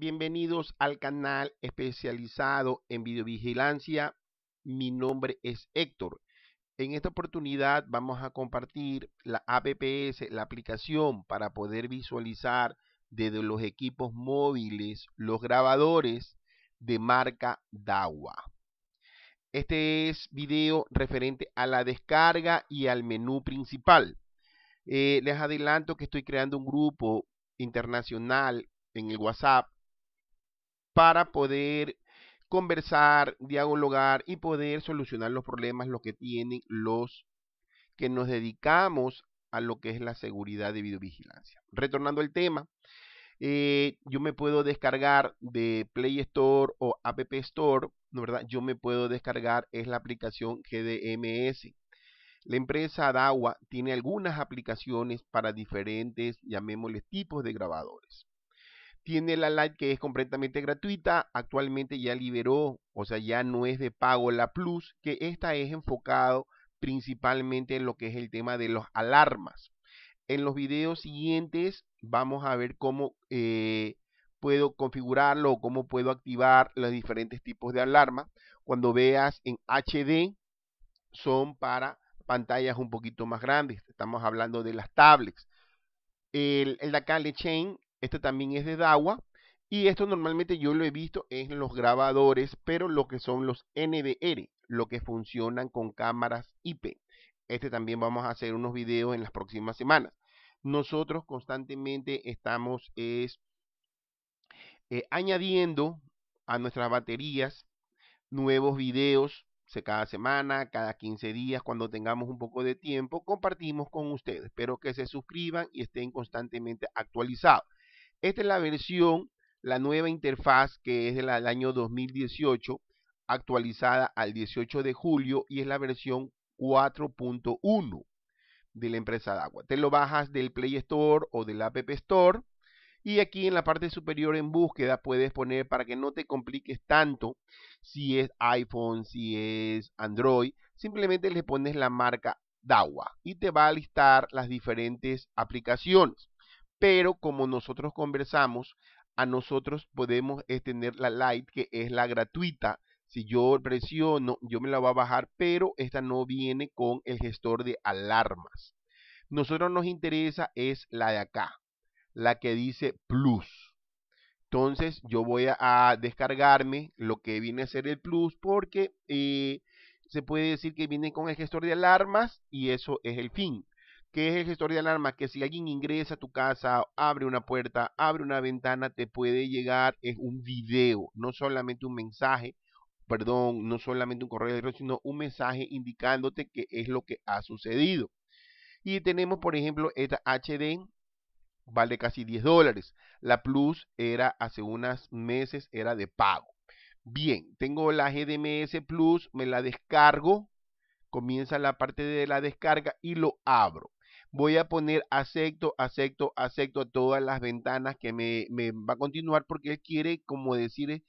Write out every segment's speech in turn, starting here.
Bienvenidos al canal especializado en videovigilancia. Mi nombre es Héctor. En esta oportunidad vamos a compartir la APPS, la aplicación para poder visualizar desde los equipos móviles los grabadores de marca DAWA. Este es video referente a la descarga y al menú principal. Eh, les adelanto que estoy creando un grupo internacional en el WhatsApp para poder conversar, dialogar y poder solucionar los problemas, lo que tienen los que nos dedicamos a lo que es la seguridad de videovigilancia. Retornando al tema, eh, yo me puedo descargar de Play Store o App Store, ¿no verdad? Yo me puedo descargar es la aplicación GDMS. La empresa Dawa tiene algunas aplicaciones para diferentes, llamémosle tipos de grabadores. Tiene la Lite que es completamente gratuita. Actualmente ya liberó, o sea, ya no es de pago la Plus, que esta es enfocado principalmente en lo que es el tema de los alarmas. En los videos siguientes vamos a ver cómo eh, puedo configurarlo cómo puedo activar los diferentes tipos de alarma. Cuando veas en HD son para pantallas un poquito más grandes. Estamos hablando de las tablets. El, el calle Chain este también es de Dawa. Y esto normalmente yo lo he visto en los grabadores, pero lo que son los NDR, lo que funcionan con cámaras IP. Este también vamos a hacer unos videos en las próximas semanas. Nosotros constantemente estamos eh, añadiendo a nuestras baterías nuevos videos cada semana, cada 15 días, cuando tengamos un poco de tiempo, compartimos con ustedes. Espero que se suscriban y estén constantemente actualizados. Esta es la versión, la nueva interfaz que es del año 2018, actualizada al 18 de julio y es la versión 4.1 de la empresa de Te lo bajas del Play Store o del App Store y aquí en la parte superior en búsqueda puedes poner para que no te compliques tanto si es iPhone, si es Android, simplemente le pones la marca DAWA y te va a listar las diferentes aplicaciones pero como nosotros conversamos, a nosotros podemos extender eh, la light que es la gratuita. Si yo presiono, yo me la voy a bajar, pero esta no viene con el gestor de alarmas. Nosotros nos interesa es la de acá, la que dice plus. Entonces yo voy a, descargarme lo que viene a ser el plus porque eh, se puede decir que viene con el gestor de alarmas y eso es el fin que es el gestor de alarma, que si alguien ingresa a tu casa, abre una puerta, abre una ventana, te puede llegar es un video, no solamente un mensaje, perdón, no solamente un correo electrónico, sino un mensaje indicándote qué es lo que ha sucedido. Y tenemos, por ejemplo, esta HD, vale casi 10 dólares. La Plus era hace unos meses, era de pago. Bien, tengo la GDMS Plus, me la descargo, comienza la parte de la descarga y lo abro voy a poner acepto, acepto, acepto a todas las ventanas que me, va a continuar porque él quiere, como decir,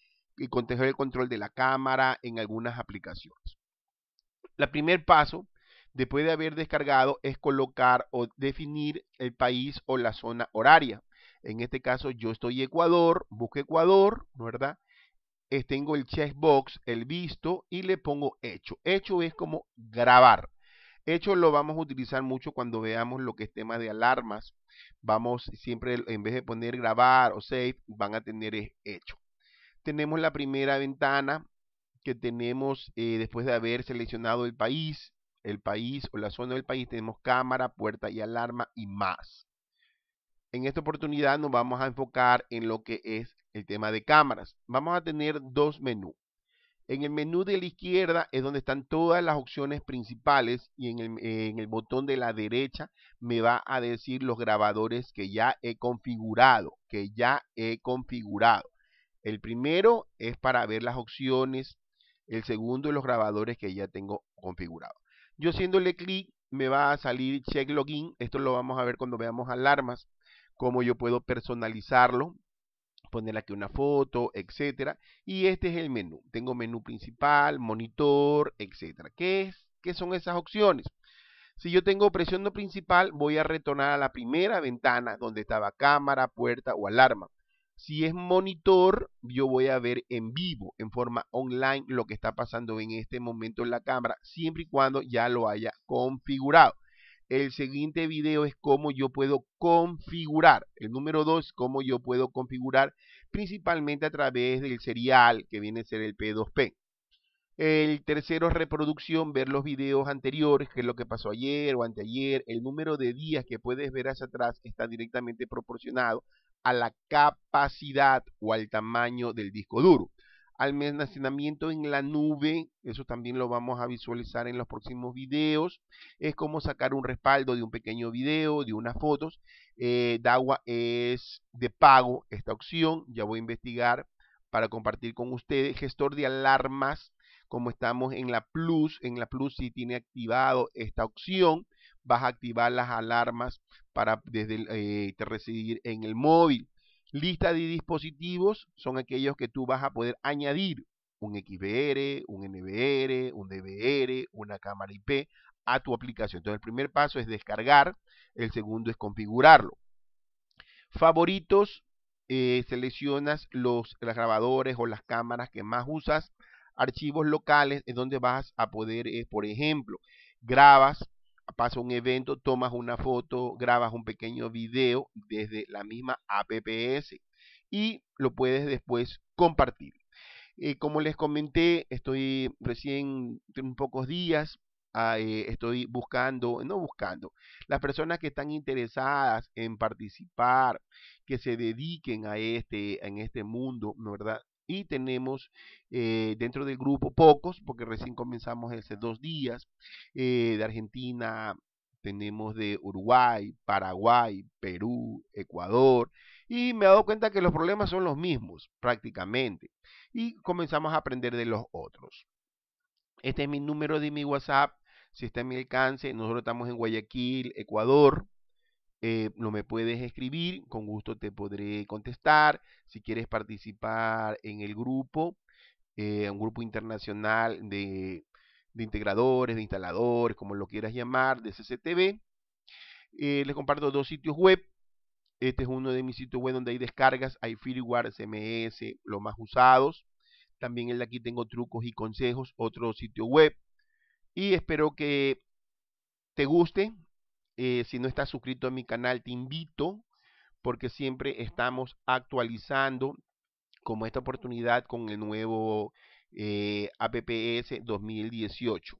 contexto el control de la cámara en algunas aplicaciones. El primer paso, después de haber descargado, es colocar o definir el país o la zona horaria. En este caso, yo estoy Ecuador, busco Ecuador, ¿verdad? Eh, tengo el checkbox, el visto y le pongo hecho. Hecho es como grabar hecho, lo vamos a utilizar mucho cuando veamos lo que es tema de alarmas. Vamos siempre, en vez de poner grabar o save, van a tener hecho. Tenemos la primera ventana que tenemos eh, después de haber seleccionado el país, el país o la zona del país, tenemos cámara, puerta y alarma y más. En esta oportunidad nos vamos a enfocar en lo que es el tema de cámaras. Vamos a tener dos menús. En el menú de la izquierda es donde están todas las opciones principales y en el, botón de la derecha me va a decir los grabadores que ya he configurado, que ya he configurado. El primero es para ver las opciones, el segundo los grabadores que ya tengo configurado. Yo haciéndole clic me va a salir check login, esto lo vamos a ver cuando veamos alarmas, cómo yo puedo personalizarlo poner aquí una foto, etcétera. Y este es el menú. Tengo menú principal, monitor, etcétera. ¿Qué, es? ¿Qué son esas opciones? Si yo tengo presión principal, voy a retornar a la primera ventana donde estaba cámara, puerta o alarma. Si es monitor, yo voy a ver en vivo, en forma online, lo que está pasando en este momento en la cámara, siempre y cuando ya lo haya configurado el siguiente video es cómo yo puedo configurar. El número 2, cómo yo puedo configurar principalmente a través del serial que viene a ser el P2P. El tercero es reproducción, ver los videos anteriores, que es lo que pasó ayer o anteayer. El número de días que puedes ver hacia atrás está directamente proporcionado a la capacidad o al tamaño del disco duro almacenamiento en la nube, eso también lo vamos a visualizar en los próximos videos, es como sacar un respaldo de un pequeño video, de unas fotos, eh, agua es de pago esta opción, ya voy a investigar para compartir con ustedes, gestor de alarmas, como estamos en la Plus, en la Plus si tiene activado esta opción, vas a activar las alarmas para desde el, eh, recibir en el móvil. Lista de dispositivos son aquellos que tú vas a poder añadir un XBR, un NBR, un DVR, una cámara IP a tu aplicación. Entonces el primer paso es descargar, el segundo es configurarlo. Favoritos, eh, seleccionas los, grabadores o las cámaras que más usas. Archivos locales es donde vas a poder, eh, por ejemplo, grabas pasa un evento, tomas una foto, grabas un pequeño video desde la misma APPS y lo puedes después compartir. Eh, como les comenté, estoy recién en pocos días, ah, eh, estoy buscando, no buscando, las personas que están interesadas en participar, que se dediquen a este, en este mundo, ¿verdad? y tenemos eh, dentro del grupo pocos, porque recién comenzamos hace dos días, eh, de Argentina tenemos de Uruguay, Paraguay, Perú, Ecuador, y me he dado cuenta que los problemas son los mismos prácticamente, y comenzamos a aprender de los otros. Este es mi número de mi WhatsApp, si está en mi alcance, nosotros estamos en Guayaquil, Ecuador, eh, no me puedes escribir, con gusto te podré contestar. Si quieres participar en el grupo, eh, un grupo internacional de, integradores, de instaladores, como lo quieras llamar, de CCTV. Eh, les comparto dos sitios web. Este es uno de mis sitios web donde hay descargas, hay firmware, CMS, los más usados. También el de aquí tengo trucos y consejos, otro sitio web. Y espero que te guste eh, si no estás suscrito a mi canal, te invito porque siempre estamos actualizando como esta oportunidad con el nuevo eh, APPS 2018.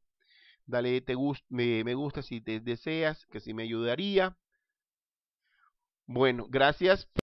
Dale te me, gusta si te deseas, que si me ayudaría. Bueno, gracias.